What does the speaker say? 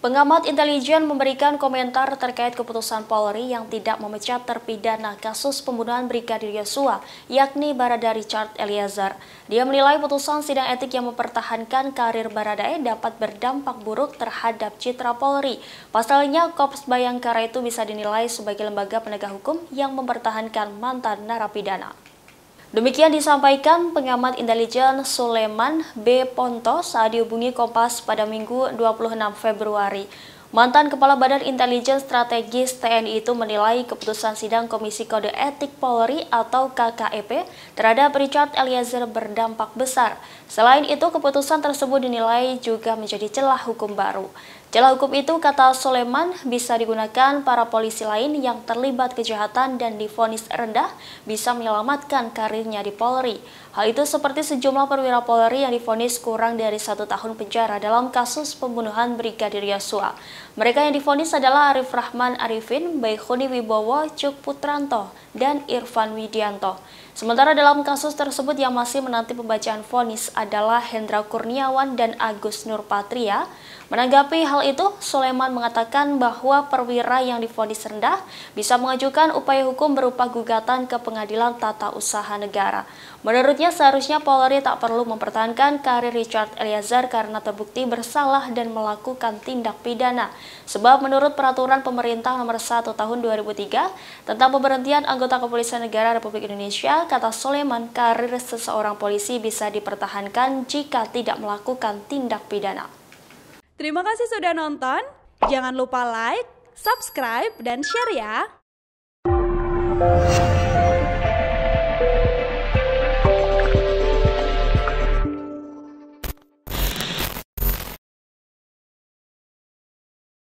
Pengamat intelijen memberikan komentar terkait keputusan Polri yang tidak memecat terpidana kasus pembunuhan Brigadir Yosua, yakni Barada Richard Eliezer. Dia menilai putusan sidang etik yang mempertahankan karir Baradae dapat berdampak buruk terhadap citra Polri. Pasalnya, Kops Bayangkara itu bisa dinilai sebagai lembaga penegak hukum yang mempertahankan mantan narapidana. Demikian disampaikan pengamat intelijen Suleman B. Ponto saat dihubungi Kompas pada Minggu 26 Februari. Mantan Kepala Badan Intelijen Strategis TNI itu menilai keputusan sidang Komisi Kode Etik Polri atau KKEP terhadap Richard Eliezer berdampak besar. Selain itu, keputusan tersebut dinilai juga menjadi celah hukum baru. Celah hukum itu, kata Soleman, bisa digunakan para polisi lain yang terlibat kejahatan dan difonis rendah bisa menyelamatkan karirnya di Polri. Hal itu seperti sejumlah perwira Polri yang difonis kurang dari satu tahun penjara dalam kasus pembunuhan Brigadir Yosua. Mereka yang difonis adalah Arif Rahman Arifin, Baikhuni Wibowo, Cuk Putranto, dan Irfan Widianto. Sementara dalam kasus tersebut yang masih menanti pembacaan vonis adalah Hendra Kurniawan dan Agus Nurpatria. Menanggapi hal itu, Soleman mengatakan bahwa perwira yang difonis rendah bisa mengajukan upaya hukum berupa gugatan ke pengadilan tata usaha negara. Menurutnya seharusnya Polri tak perlu mempertahankan karir Richard Eliezer karena terbukti bersalah dan melakukan tindak pidana. Sebab menurut peraturan pemerintah nomor 1 tahun 2003 tentang pemberhentian anggota kepolisian negara Republik Indonesia, kata Soleman, karir seseorang polisi bisa dipertahankan jika tidak melakukan tindak pidana. Terima kasih sudah nonton. Jangan lupa like, subscribe, dan share ya.